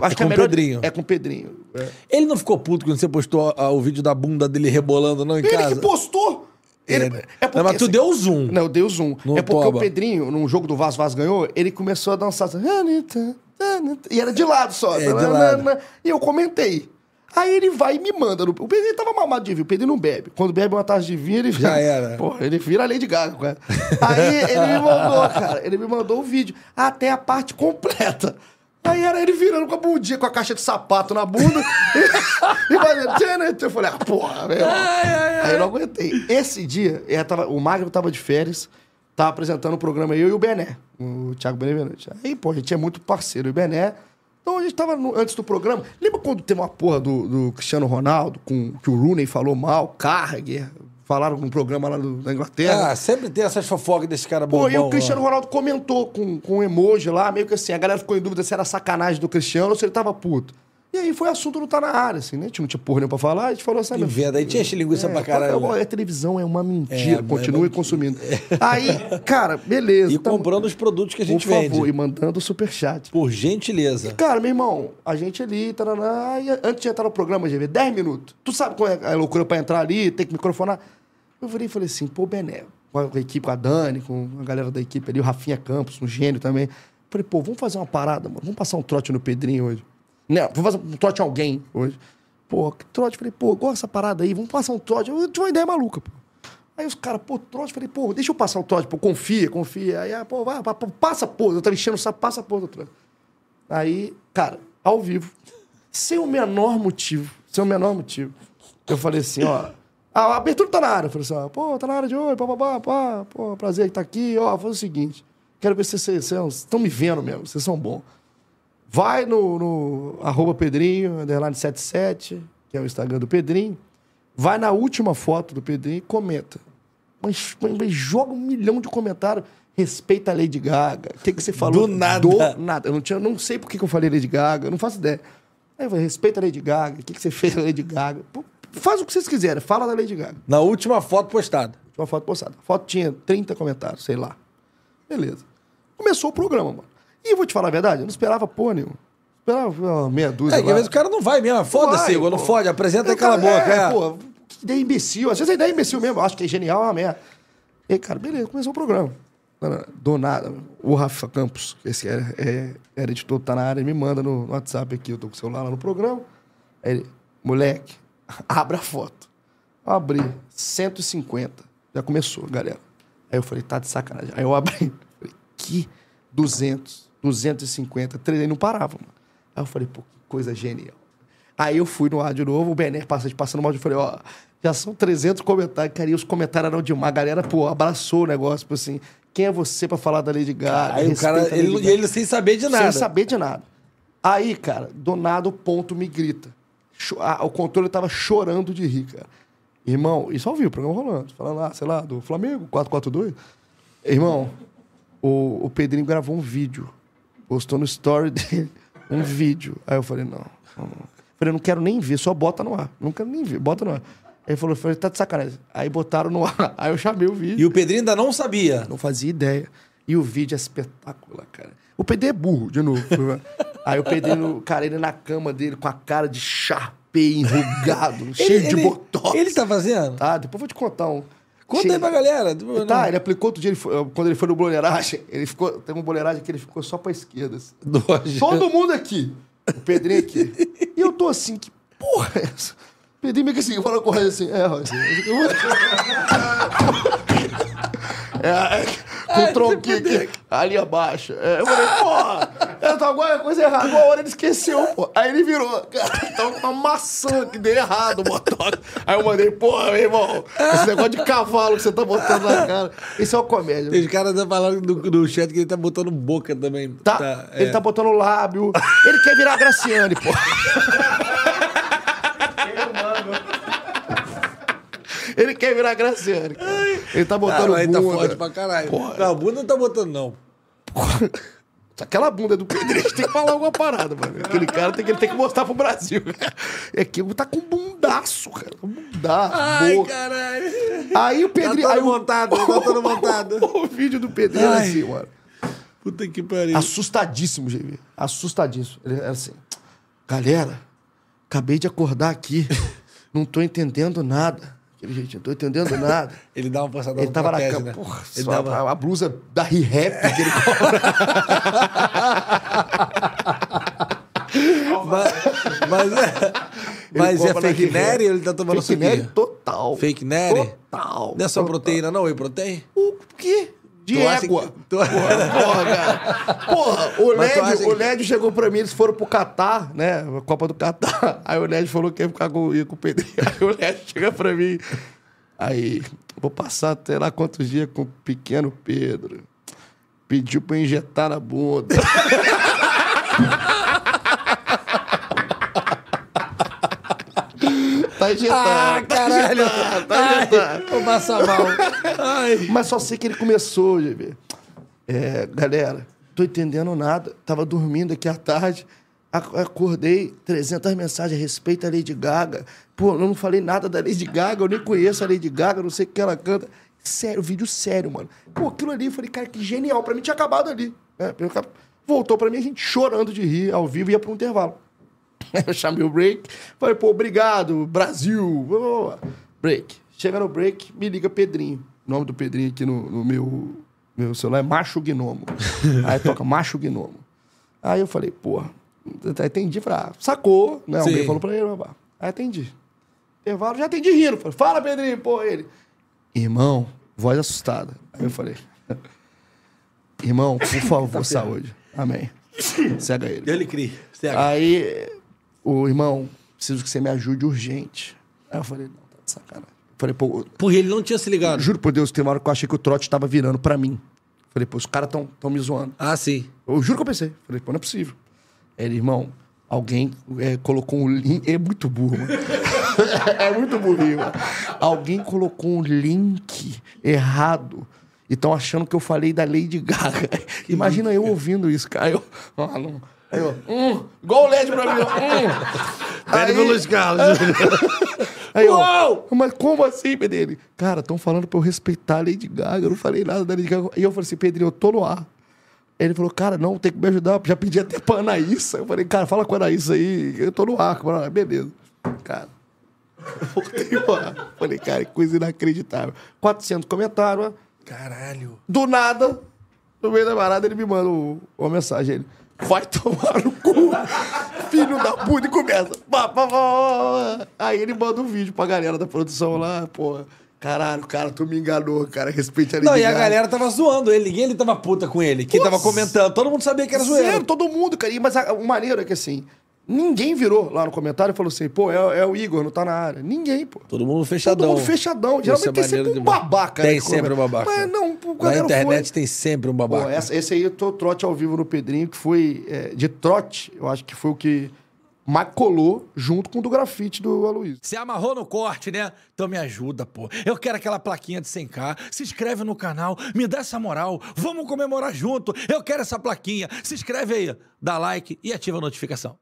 Acho é que é o Pedrinho. É com o Pedrinho. É. Ele não ficou puto quando você postou a, o vídeo da bunda dele rebolando, não, em ele casa? Ele que postou! Ele... É, porque, não, mas tu assim, deu zoom. Não, eu dei o zoom. No é porque toba. o Pedrinho, num jogo do Vaz Vaz ganhou, ele começou a dançar assim, e era de lado só. É, de lado. E eu comentei. Aí ele vai e me manda. No... O Pedrinho tava mamado de vinho, o Pedrinho não bebe. Quando bebe uma taça de vinho, ele. Já era. Pô, ele vira a Lady Gaga, cara. Aí ele me mandou, cara. Ele me mandou o vídeo. Até a parte completa. Aí era ele virando com a bundinha, com a caixa de sapato na bunda. e, e fazendo... Né? Eu falei, ah, porra, meu. Ai, ai, ai. Aí eu não aguentei. Esse dia, é, tava, o Magno tava de férias, tava apresentando o programa eu e o Bené, o Thiago Benevenente. Aí, pô, a gente é muito parceiro. E o Bené... Então a gente tava no, antes do programa. Lembra quando teve uma porra do, do Cristiano Ronaldo, com que o Rooney falou mal, Carger, Falaram num programa lá no, na Inglaterra. Ah, sempre tem essas fofocas desse cara bom. Pô, e o Cristiano Ronaldo comentou com, com um emoji lá, meio que assim, a galera ficou em dúvida se era sacanagem do Cristiano ou se ele tava puto. E aí foi assunto não tá na área, assim, né? A gente não tinha porra nenhuma pra falar, a gente falou assim... Vendo aí tinha linguiça é, pra tá, caralho. Ó, né? é televisão, é uma mentira, é, é continue é consumindo. Aí, cara, beleza. E tá... comprando os produtos que a gente vende. Por favor, e mandando superchat. Por gentileza. E, cara, meu irmão, a gente ali, taraná, e antes de entrar no programa, GV, 10 minutos. Tu sabe qual é a loucura pra entrar ali, tem que microfonar... Eu virei e falei assim, pô, Bené, com a equipe, com a Dani, com a galera da equipe ali, o Rafinha Campos, um gênio também. Falei, pô, vamos fazer uma parada, mano. Vamos passar um trote no Pedrinho hoje. Não, né, vamos fazer um trote em alguém hoje. Pô, que trote? Falei, pô, gosta dessa parada aí, vamos passar um trote. Eu tive uma ideia maluca, pô. Aí os caras, pô, trote, falei, pô, deixa eu passar o trote, pô, confia, confia. Aí, ah, pô, vai, passa, pô, eu tava enchendo o saco, passa, pô, do trote. Aí, cara, ao vivo, sem o menor motivo, sem o menor motivo, eu falei assim, ó, ah, a abertura tá na área, falei assim, pô, tá na área de hoje, papapá, pá, pô, prazer que tá aqui, ó, faz o seguinte, quero ver se vocês estão me vendo mesmo, vocês são bons. Vai no, no arroba Pedrinho, underline 77, que é o Instagram do Pedrinho, vai na última foto do Pedrinho e comenta. Mas, mas joga um milhão de comentários, respeita a Lady Gaga, o que, que você falou? Do nada. Do nada, eu não, tinha, não sei por que, que eu falei Lady Gaga, eu não faço ideia. Aí eu falei, respeita a Lady Gaga, o que, que você fez a Lady Gaga? Pô, Faz o que vocês quiserem, fala da Lady Gaga. Na última foto postada. Última foto postada. A foto tinha 30 comentários, sei lá. Beleza. Começou o programa, mano. E eu vou te falar a verdade, eu não esperava porra nenhuma. Esperava uma ah, meia dúzia. É, às vezes o cara não vai mesmo. Foda-se, não, não fode, apresenta aquela cala a boca. É, é. Pô, que ideia imbecil. Às vezes a ideia é imbecil mesmo. Eu acho que é genial, é uma merda. E aí, cara, beleza, começou o programa. Do nada, o Rafa Campos, esse era, é, era é, é editor, tá na área, me manda no, no WhatsApp aqui, eu tô com o celular lá no programa. Aí ele, moleque, Abra a foto. Eu abri, 150. Já começou, galera. Aí eu falei, tá de sacanagem. Aí eu abri, falei, que 200, 250, 300, não parava, mano. Aí eu falei, pô, que coisa genial. Aí eu fui no ar de novo, o Bené passa, passando mal, eu falei, ó, já são 300 comentários, cara, e os comentários eram demais. A galera, pô, abraçou o negócio, pô, tipo assim, quem é você para falar da Lady Gaga? Aí o cara, ele, ele, sem saber de nada. Sem saber de nada. Aí, cara, do nada o ponto me grita o controle tava chorando de rir, cara. Irmão, isso ao vivo, o programa rolando. Falando lá, sei lá, do Flamengo, 442. Irmão, o, o Pedrinho gravou um vídeo. Postou no story dele um vídeo. Aí eu falei, não. não. Eu falei, não quero nem ver, só bota no ar. Não quero nem ver, bota no ar. Aí ele falou, falei, tá de sacanagem. Aí botaram no ar. Aí eu chamei o vídeo. E o Pedrinho ainda não sabia? Não fazia ideia. E o vídeo é espetacular, cara. O Pedrinho é burro, de novo. Aí o Pedrinho, cara, ele na cama dele com a cara de charpei, enrugado, ele, cheio ele, de botox. Ele tá fazendo? Tá, depois vou te contar um. Conta cheio... aí pra galera. Tá, ele aplicou outro dia, ele foi, quando ele foi no boleiragem, ele ficou, tem uma boleiragem que ele ficou só pra esquerda. Assim. Todo mundo aqui. O Pedrinho aqui. e eu tô assim, que porra é essa? Pedrinho meio que assim, falou com o Roger assim, é, Roger. É, é, com o tronquinho aqui, ali abaixo. É, eu falei, porra! inventou alguma coisa errada. Uma hora ele esqueceu, pô. Aí ele virou. Cara, tava tá com uma maçã que deu errado o botox. Aí eu mandei, pô, meu irmão, esse negócio de cavalo que você tá botando na cara. Isso é uma comédia. Os caras estão tá falando no, no chat que ele tá botando boca também. Tá. tá ele é. tá botando lábio. Ele quer virar Graciane, pô. Ele quer virar Graciane. Cara. Ele tá botando. Não, ele tá forte pra caralho. Porra. Não, bunda não tá botando, não. Porra. Aquela bunda do pedreiro tem que falar alguma parada, mano. Aquele cara tem que, ele tem que mostrar pro Brasil. É que ele tá com bundaço, cara. Bundaço. Ai, caralho. Aí o tá pedreiro. Tá todo aí, montado, o, tá todo montado. O, o, o vídeo do pedreiro é Ai. assim, mano. Puta que pariu. Assustadíssimo, GV. Assustadíssimo. Ele era é assim. Galera, acabei de acordar aqui. Não tô entendendo nada. Aquele jeitinho, não tô entendendo nada. ele dá uma forçada Ele tava na tese, né? Porra, ele só dava... a, a blusa da Re-Rap que ele compra. mas, mas é, mas é fake Nery ou ele tá tomando Fake Nery total. Fneri? Total. Não é só total. proteína, não? Whey protein? O quê? De égua. Que... Porra, porra, cara. Porra, o Lédio, o que... chegou pra mim, eles foram pro Catar, né? Copa do Catar. Aí o Lédio falou que ia ficar com, ia com o Pedrinho. Aí o Lédio chega pra mim. Aí, vou passar até lá quantos dias com o pequeno Pedro. Pediu pra injetar na bunda. tá injetado. Ah, tá caralho. Injetado, tá injetado. Ai, Ai. Mas só sei que ele começou, GB. É, galera, tô entendendo nada. Tava dormindo aqui à tarde. Acordei, 300 mensagens a respeito da Lady Gaga. Pô, eu não falei nada da Lady Gaga, eu nem conheço a Lady Gaga, não sei o que ela canta. Sério, vídeo sério, mano. Pô, aquilo ali, eu falei, cara, que genial. Pra mim tinha acabado ali. É, voltou pra mim, a gente chorando de rir ao vivo, ia pra um intervalo. Eu chamei o break, falei, pô, obrigado, Brasil. Break. Chega no break, me liga Pedrinho. O nome do Pedrinho aqui no, no meu, meu celular é Macho Gnomo. aí toca Macho Gnomo. Aí eu falei, porra, atendi pra. Ah, sacou, né? Alguém falou pra ele, babá. Aí atendi. Intervalo, já atendi rindo. Falei, fala, Pedrinho, porra, ele. Irmão, voz assustada. Aí eu falei, irmão, por favor, tá saúde. Amém. Cega ele. ele lhe Cega. Aí, o irmão, preciso que você me ajude urgente. Aí eu falei, não, tá de sacanagem. Falei, pô. Porra, ele não tinha se ligado. Juro por Deus, tem uma hora que eu achei que o trote tava virando pra mim. Falei, pô, os caras tão, tão me zoando. Ah, sim. Eu juro que eu pensei. Falei, pô, não é possível. Ele, irmão, alguém é, colocou um link. É muito burro, mano. é muito burrinho, mano. Alguém colocou um link errado. E estão achando que eu falei da Lady Gaga. Imagina eu ouvindo isso, cara. Eu, ah, Aí eu, hum, igual o LED pra mim. Hum. Pede pro Luiz Carlos. Aí, Uou! Ó, mas como assim, Pedrinho? Cara, estão falando pra eu respeitar a Lady Gaga. Eu não falei nada da Lady Gaga. E eu falei assim, Pedrinho, eu tô no ar. Ele falou, cara, não, tem que me ajudar. já pedi até pra Anaísa. Eu falei, cara, fala com a Anaísa aí. Eu tô no ar. Ah, beleza. Cara, voltei no ar. Falei, cara, que coisa inacreditável. 400 comentários, Caralho. Do nada, no meio da parada, ele me manda uma mensagem. Ele, vai tomar no cu, filho da puta, e começa. Pá, pá, pá, Aí ele manda um vídeo pra galera da produção lá, porra. Caralho, cara, tu me enganou, cara. Respeite a Não, e a galera tava zoando ele. Ninguém ele tava puta com ele. Quem Putz, tava comentando. Todo mundo sabia que era zoeiro. todo mundo, cara. Mas a, o maneiro é que assim, Ninguém virou lá no comentário e falou assim, pô, é, é, o Igor, não tá na área. Ninguém, pô. Todo mundo fechadão. Todo mundo fechadão. É Geralmente é tem sempre um babaca. Tem né, sempre um babaca. Mas não, o Na internet foi... tem sempre um babaca. Pô, essa, esse aí eu tô trote ao vivo no Pedrinho, que foi é, de trote, eu acho que foi o que macolou junto com o do grafite do Aloysio. Se amarrou no corte, né? Então me ajuda, pô. Eu quero aquela plaquinha de 100k. Se inscreve no canal, me dá essa moral. Vamos comemorar junto. Eu quero essa plaquinha. Se inscreve aí, dá like e ativa a notificação.